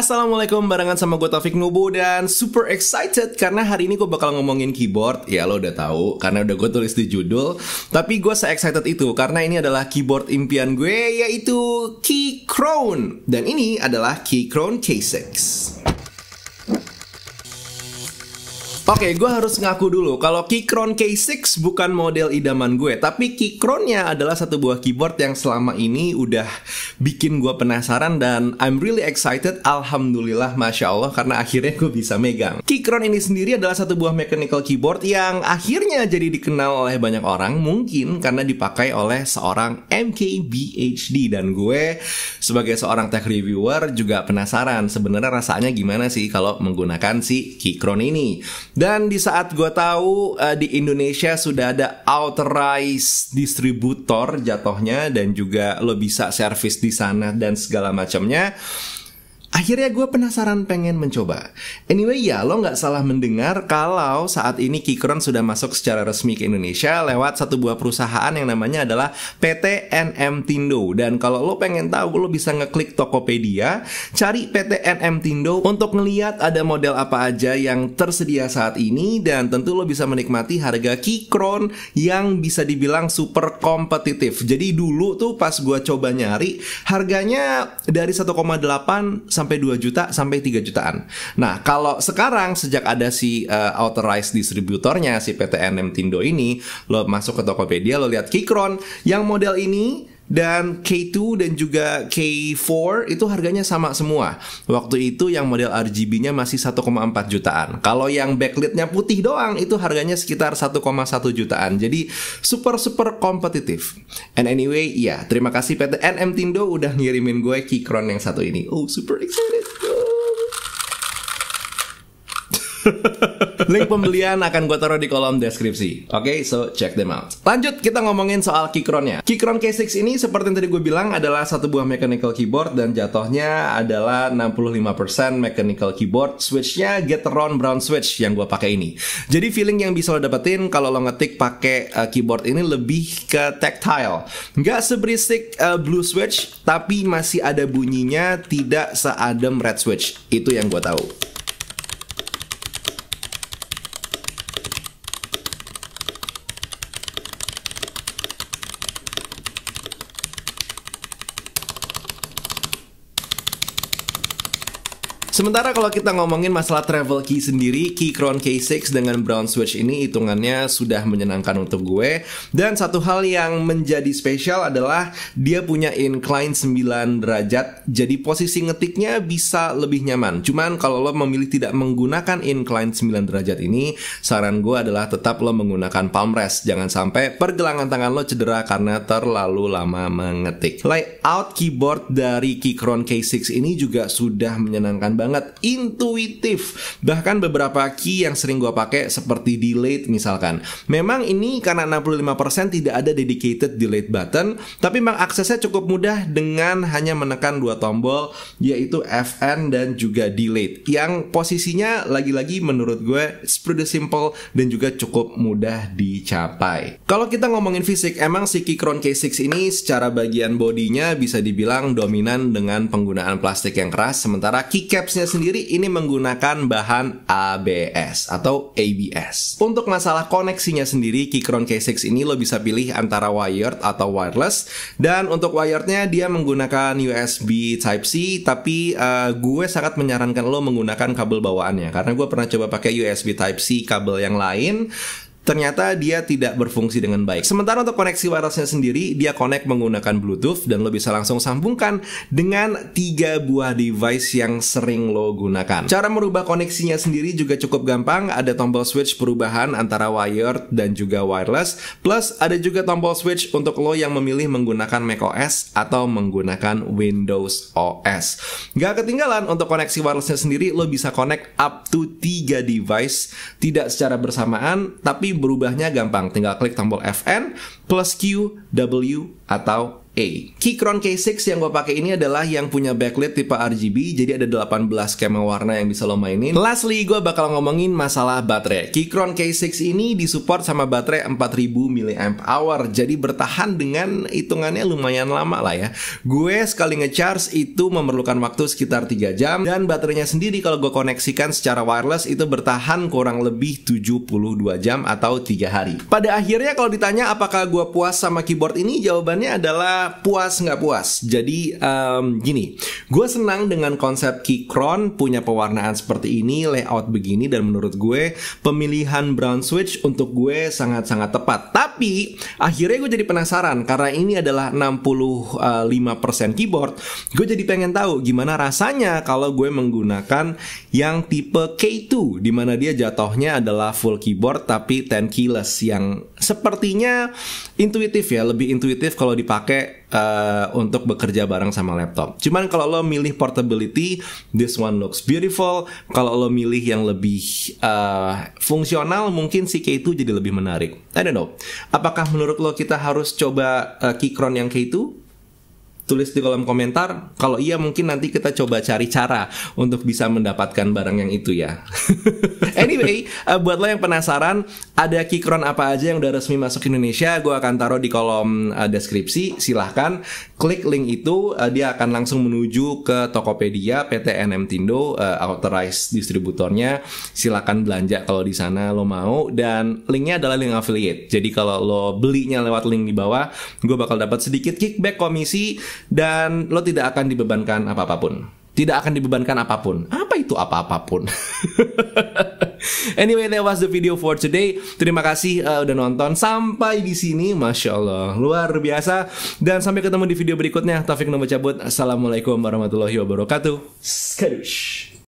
Assalamualaikum barengan sama gue Taufik Nubu dan super excited karena hari ini gue bakal ngomongin keyboard ya lo udah tahu karena udah gue tulis di judul tapi gue se excited itu karena ini adalah keyboard impian gue yaitu Key Crown dan ini adalah Key Crown K6. Oke, okay, gue harus ngaku dulu kalau Keychron K6 bukan model idaman gue, tapi Keychronnya adalah satu buah keyboard yang selama ini udah bikin gue penasaran dan I'm really excited. Alhamdulillah, masya Allah karena akhirnya gue bisa megang. Keychron ini sendiri adalah satu buah mechanical keyboard yang akhirnya jadi dikenal oleh banyak orang, mungkin karena dipakai oleh seorang MKBHD dan gue sebagai seorang tech reviewer juga penasaran sebenarnya rasanya gimana sih kalau menggunakan si Keychron ini. Dan di saat gue tahu uh, di Indonesia sudah ada authorized distributor jatohnya dan juga lo bisa service di sana dan segala macamnya. Akhirnya gue penasaran pengen mencoba. Anyway ya lo nggak salah mendengar kalau saat ini Kikron sudah masuk secara resmi ke Indonesia lewat satu buah perusahaan yang namanya adalah PT NM Tindo. Dan kalau lo pengen tahu lo bisa ngeklik Tokopedia, cari PT NM Tindo untuk ngeliat ada model apa aja yang tersedia saat ini dan tentu lo bisa menikmati harga Kikron yang bisa dibilang super kompetitif. Jadi dulu tuh pas gue coba nyari harganya dari 1,8 sampai 2 juta sampai 3 jutaan. Nah, kalau sekarang sejak ada si uh, authorized distributornya si PT NM Tindo ini, lo masuk ke Tokopedia lo lihat Kikron yang model ini dan K2 dan juga K4 itu harganya sama semua. Waktu itu yang model RGB-nya masih 1,4 jutaan. Kalau yang backlit-nya putih doang itu harganya sekitar 1,1 jutaan. Jadi super super kompetitif. And anyway, ya, terima kasih PT NM Tindo udah ngirimin gue Keychron yang satu ini. Oh, super excited. Link pembelian akan gue taruh di kolom deskripsi. Oke, okay, so check them out. Lanjut kita ngomongin soal Keychronnya. Keychron K6 ini seperti yang tadi gue bilang adalah satu buah mechanical keyboard dan jatuhnya adalah 65% mechanical keyboard. Switchnya Gateron Brown Switch yang gue pakai ini. Jadi feeling yang bisa lo dapetin kalau lo ngetik pakai uh, keyboard ini lebih ke tactile. Nggak seberisik uh, eh, Blue Switch, tapi masih ada bunyinya tidak seadem Red Switch. Itu yang gue tahu. Sementara kalau kita ngomongin masalah travel key sendiri, key Crown K6 dengan brown switch ini hitungannya sudah menyenangkan untuk gue. Dan satu hal yang menjadi spesial adalah dia punya incline 9 derajat, jadi posisi ngetiknya bisa lebih nyaman. Cuman kalau lo memilih tidak menggunakan incline 9 derajat ini, saran gue adalah tetap lo menggunakan palm rest. Jangan sampai pergelangan tangan lo cedera karena terlalu lama mengetik. Layout keyboard dari Keychron K6 ini juga sudah menyenangkan banget banget, intuitif. Bahkan beberapa key yang sering gue pakai seperti delete misalkan. Memang ini karena 65% tidak ada dedicated delete button, tapi memang aksesnya cukup mudah dengan hanya menekan dua tombol yaitu FN dan juga delete. Yang posisinya lagi-lagi menurut gue it's pretty simple dan juga cukup mudah dicapai. Kalau kita ngomongin fisik, emang si Keychron K6 ini secara bagian bodinya bisa dibilang dominan dengan penggunaan plastik yang keras, sementara keycaps nya sendiri ini menggunakan bahan ABS atau ABS. Untuk masalah koneksinya sendiri, Keychron K6 ini lo bisa pilih antara wired atau wireless. Dan untuk wirednya dia menggunakan USB Type-C, tapi uh, gue sangat menyarankan lo menggunakan kabel bawaannya. Karena gue pernah coba pakai USB Type-C kabel yang lain, ternyata dia tidak berfungsi dengan baik. Sementara untuk koneksi wirelessnya sendiri, dia connect menggunakan Bluetooth dan lo bisa langsung sambungkan dengan tiga buah device yang sering lo gunakan. Cara merubah koneksinya sendiri juga cukup gampang, ada tombol switch perubahan antara wired dan juga wireless, plus ada juga tombol switch untuk lo yang memilih menggunakan macOS atau menggunakan Windows OS. Gak ketinggalan untuk koneksi wirelessnya sendiri, lo bisa connect up to 3 device, tidak secara bersamaan, tapi berubahnya gampang, tinggal klik tombol Fn plus Q, W atau A. Keychron K6 yang gue pakai ini adalah yang punya backlit tipe RGB, jadi ada 18 skema warna yang bisa lo mainin. Lastly, gue bakal ngomongin masalah baterai. Keychron K6 ini disupport sama baterai 4000 mAh, jadi bertahan dengan hitungannya lumayan lama lah ya. Gue sekali ngecharge itu memerlukan waktu sekitar 3 jam, dan baterainya sendiri kalau gue koneksikan secara wireless itu bertahan kurang lebih 72 jam atau 3 hari. Pada akhirnya kalau ditanya apakah gue puas sama keyboard ini, jawabannya adalah puas nggak puas. Jadi um, gini, gue senang dengan konsep Keychron punya pewarnaan seperti ini, layout begini, dan menurut gue pemilihan brown switch untuk gue sangat-sangat tepat. Tapi akhirnya gue jadi penasaran karena ini adalah 65% eh, keyboard. Gue jadi pengen tahu gimana rasanya kalau gue menggunakan yang tipe K2, di mana dia jatuhnya adalah full keyboard tapi ten keyless yang sepertinya intuitif ya, lebih intuitif kalau dipakai uh, untuk bekerja bareng sama laptop. Cuman kalau lo milih portability, this one looks beautiful. Kalau lo milih yang lebih uh, fungsional, mungkin si K2 jadi lebih menarik. I don't know. Apakah menurut lo kita harus coba uh, eh, Keychron yang K2? tulis di kolom komentar. Kalau iya mungkin nanti kita coba cari cara untuk bisa mendapatkan barang yang itu ya. anyway, uh, buat lo yang penasaran, ada kikron apa aja yang udah resmi masuk Indonesia, gue akan taruh di kolom uh, deskripsi. Silahkan klik link itu, uh, dia akan langsung menuju ke Tokopedia PT NM Tindo, uh, authorized distributornya. Silahkan belanja kalau di sana lo mau. Dan linknya adalah link affiliate. Jadi kalau lo belinya lewat link di bawah, gue bakal dapat sedikit kickback komisi dan lo tidak akan dibebankan apa-apapun tidak akan dibebankan apapun. Apa itu apa-apapun? anyway, that was the video for today. Terima kasih uh, udah nonton sampai di sini. Masya Allah, luar biasa. Dan sampai ketemu di video berikutnya. Taufik nomor cabut. Assalamualaikum warahmatullahi wabarakatuh. Skadush.